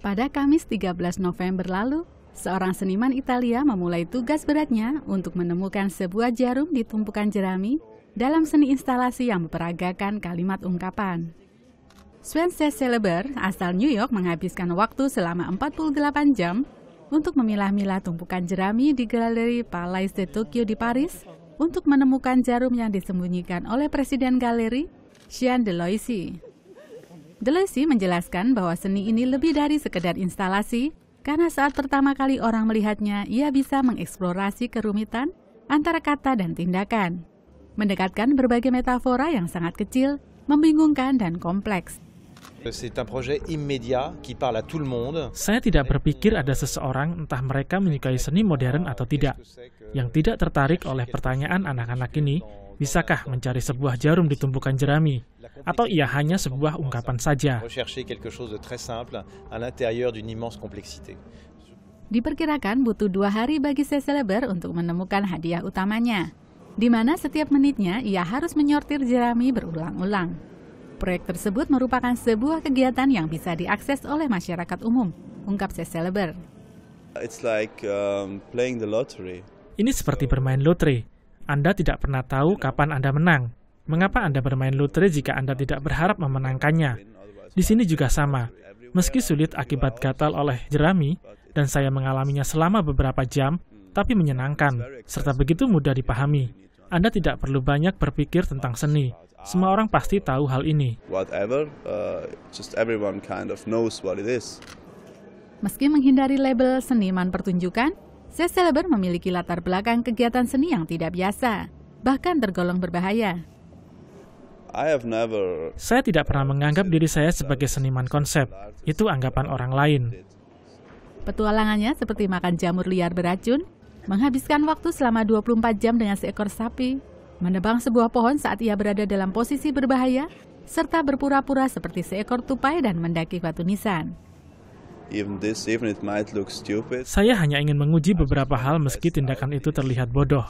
Pada Kamis 13 November lalu, seorang seniman Italia memulai tugas beratnya untuk menemukan sebuah jarum di tumpukan jerami dalam seni instalasi yang memperagakan kalimat ungkapan. Swense Celeber asal New York menghabiskan waktu selama 48 jam untuk memilah-milah tumpukan jerami di galeri Palais de Tokyo di Paris untuk menemukan jarum yang disembunyikan oleh Presiden Galeri, Jean Deloisi. Deleuze menjelaskan bahwa seni ini lebih dari sekedar instalasi, karena saat pertama kali orang melihatnya, ia bisa mengeksplorasi kerumitan antara kata dan tindakan, mendekatkan berbagai metafora yang sangat kecil, membingungkan dan kompleks, saya tidak berpikir ada seseorang, entah mereka menyukai seni modern atau tidak, yang tidak tertarik oleh pertanyaan anak-anak ini, bisakah mencari sebuah jarum di tumpukan jerami, atau ia hanya sebuah ungkapan saja. Diperkirakan butuh dua hari bagi seseleber untuk menemukan hadiah utamanya, di mana setiap menitnya ia harus menyortir jerami berulang-ulang. Proyek tersebut merupakan sebuah kegiatan yang bisa diakses oleh masyarakat umum, ungkap Seseleber. It's like um, playing the lottery. Ini seperti bermain lotre. Anda tidak pernah tahu kapan Anda menang. Mengapa Anda bermain lotre jika Anda tidak berharap memenangkannya? Di sini juga sama. Meski sulit akibat gatal oleh jerami, dan saya mengalaminya selama beberapa jam, tapi menyenangkan, serta begitu mudah dipahami. Anda tidak perlu banyak berpikir tentang seni, semua orang pasti tahu hal ini. Uh, Meski menghindari label seniman pertunjukan, Seseleber memiliki latar belakang kegiatan seni yang tidak biasa, bahkan tergolong berbahaya. Saya tidak pernah menganggap diri saya sebagai seniman konsep. Itu anggapan orang lain. Petualangannya seperti makan jamur liar beracun, menghabiskan waktu selama 24 jam dengan seekor sapi, menebang sebuah pohon saat ia berada dalam posisi berbahaya, serta berpura-pura seperti seekor tupai dan mendaki batu nisan. Saya hanya ingin menguji beberapa hal meski tindakan itu terlihat bodoh.